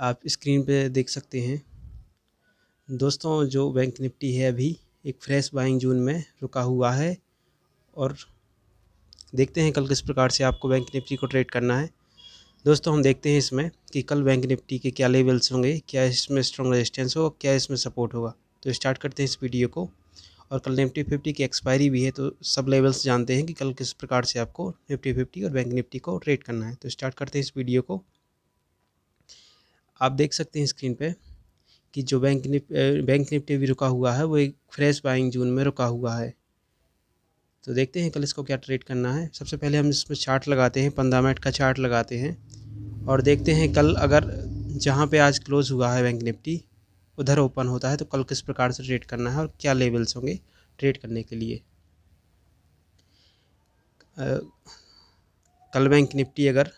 आप स्क्रीन पे देख सकते हैं दोस्तों जो बैंक निफ्टी है अभी एक फ्रेश बाइंग जून में रुका हुआ है और देखते हैं कल किस प्रकार से आपको बैंक निफ्टी को ट्रेड करना है दोस्तों हम देखते हैं इसमें कि कल बैंक निफ्टी के क्या लेवल्स होंगे क्या इसमें स्ट्रॉन्ग रेजिस्टेंस हो क्या इसमें सपोर्ट होगा तो स्टार्ट करते हैं इस वीडियो को और कल निफ्टी फिफ्टी की एक्सपायरी भी है तो सब लेवल्स जानते हैं कि कल किस प्रकार से आपको निफ्टी फिफ्टी और बैंक निफ्टी को ट्रेड करना है तो स्टार्ट करते हैं इस वीडियो को आप देख सकते हैं स्क्रीन पे कि जो बैंक निफ्टी बैंक निफ्टी भी रुका हुआ है वो एक फ्रेश बाइंग जून में रुका हुआ है तो देखते हैं कल इसको क्या ट्रेड करना है सबसे पहले हम इसमें चार्ट लगाते हैं पंद्रह मिनट का चार्ट लगाते हैं और देखते हैं कल अगर जहाँ पर आज क्लोज़ हुआ है बैंक निफ्टी उधर ओपन होता है तो कल किस प्रकार से ट्रेड करना है और क्या लेवल्स होंगे ट्रेड करने के लिए आ, कल बैंक निफ्टी अगर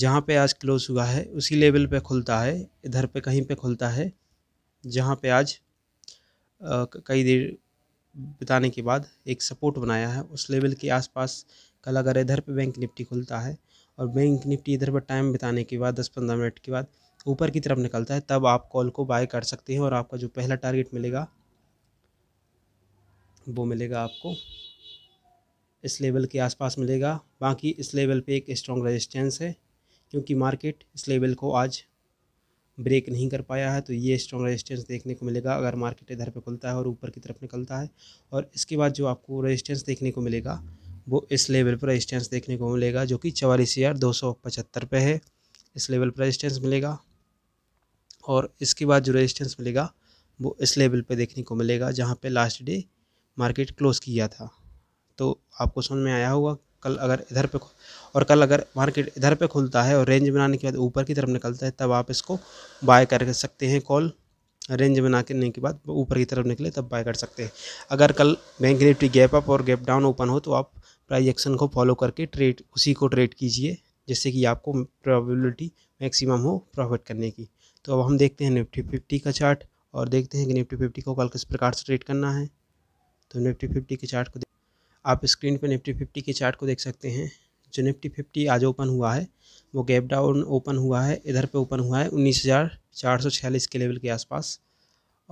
जहाँ पे आज क्लोज़ हुआ है उसी लेवल पे खुलता है इधर पे कहीं पे खुलता है जहाँ पे आज कई देर बिताने के बाद एक सपोर्ट बनाया है उस लेवल के आसपास कल अगर इधर पे बैंक निफ्टी खुलता है और बैंक निफ्टी इधर पर टाइम बिताने के बाद दस पंद्रह मिनट के बाद ऊपर की तरफ निकलता है तब आप कॉल को बाय कर सकते हैं और आपका जो पहला टारगेट मिलेगा वो मिलेगा आपको इस लेवल के आसपास मिलेगा बाकी इस लेवल पे एक स्ट्रॉन्ग रेजिस्टेंस है क्योंकि मार्केट इस लेवल को आज ब्रेक नहीं कर पाया है तो ये स्ट्रॉन्ग रेजिस्टेंस देखने को मिलेगा अगर मार्केट इधर पे खुलता है और ऊपर की तरफ निकलता है और इसके बाद जो आपको रेजिस्टेंस देखने को मिलेगा वो इस लेवल पर रेजिस्टेंस देखने को मिलेगा जो कि चवालीस हज़ार दो सौ पचहत्तर पे है इस लेवल पर रेजिस्टेंस मिलेगा और इसके बाद जो रेजिस्टेंस मिलेगा वो इस लेवल पर देखने को मिलेगा जहाँ पर लास्ट डे मार्केट क्लोज़ किया था तो आपको समझ में आया होगा कल अगर इधर पे और कल अगर मार्केट इधर पे खुलता है और रेंज बनाने के बाद ऊपर की तरफ निकलता है तब आप इसको बाय कर सकते हैं कॉल रेंज बना करने के बाद ऊपर की तरफ निकले तब बाय कर सकते हैं अगर कल बैंक निफ्टी गैप अप और गैप डाउन ओपन हो तो आप प्राइजेक्शन एक्शन को फॉलो करके ट्रेड उसी को ट्रेड कीजिए जिससे कि आपको प्रॉबिलिटी मैक्सिमम हो प्रॉफिट करने की तो अब हम देखते हैं निफ्टी फिफ्टी का चार्ट और देखते हैं कि निफ्टी फिफ्टी को कल किस प्रकार से ट्रेड करना है तो निफ्टी फिफ्टी के चार्ट को आप स्क्रीन पे निफ्टी फिफ्टी के चार्ट को देख सकते हैं जो निफ्टी फिफ्टी आज ओपन हुआ है वो गैप डाउन ओपन हुआ है इधर पे ओपन हुआ है उन्नीस हज़ार चार सौ छियालीस के लेवल के आसपास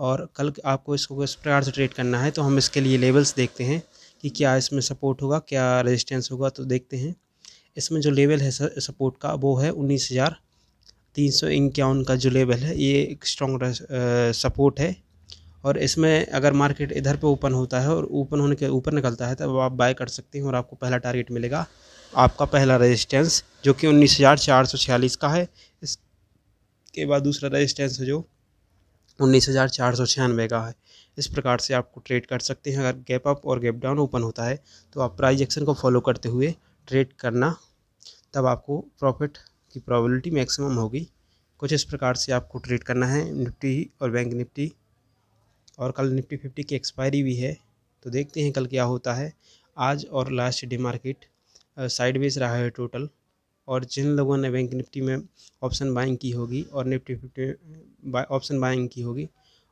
और कल आपको इसको इस प्रकार से ट्रेड करना है तो हम इसके लिए लेवल्स देखते हैं कि क्या इसमें सपोर्ट होगा क्या रेजिस्टेंस होगा तो देखते हैं इसमें जो लेवल है सपोर्ट का वो है उन्नीस हज़ार तीन सौ इक्यावन का जो लेवल है ये एक स्ट्रॉन्ग सपोर्ट है और इसमें अगर मार्केट इधर पे ओपन होता है और ओपन होने के ऊपर निकलता है तब आप बाय कर सकते हैं और आपको पहला टारगेट मिलेगा आपका पहला रेजिस्टेंस जो कि उन्नीस हज़ार चार सौ छियालीस का है इसके बाद दूसरा रेजिस्टेंस है जो उन्नीस हज़ार चार सौ छियानवे का है इस प्रकार से आपको ट्रेड कर सकते हैं अगर गैप अप और गैप डाउन ओपन होता है तो आप प्राइज एक्शन को फॉलो करते हुए ट्रेड करना तब आपको प्रॉफिट की प्रॉबिलिटी मैक्सिमम होगी कुछ इस प्रकार से आपको ट्रेड करना है निफ्टी और बैंक निफ्टी और कल निफ्टी फिफ्टी की एक्सपायरी भी है तो देखते हैं कल क्या होता है आज और लास्ट डे मार्केट साइडवेज रहा है टोटल और जिन लोगों ने बैंक निफ्टी में ऑप्शन बाइंग की होगी और निफ्टी फिफ्टी ऑप्शन बाइंग की होगी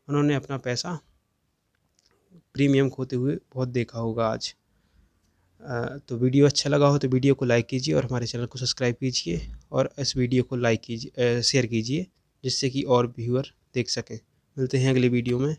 उन्होंने अपना पैसा प्रीमियम खोते हुए बहुत देखा होगा आज तो वीडियो अच्छा लगा हो तो वीडियो को लाइक कीजिए और हमारे चैनल को सब्सक्राइब कीजिए और इस वीडियो को लाइक कीजिए शेयर कीजिए जिससे कि और व्यूअर देख सकें मिलते हैं अगले वीडियो में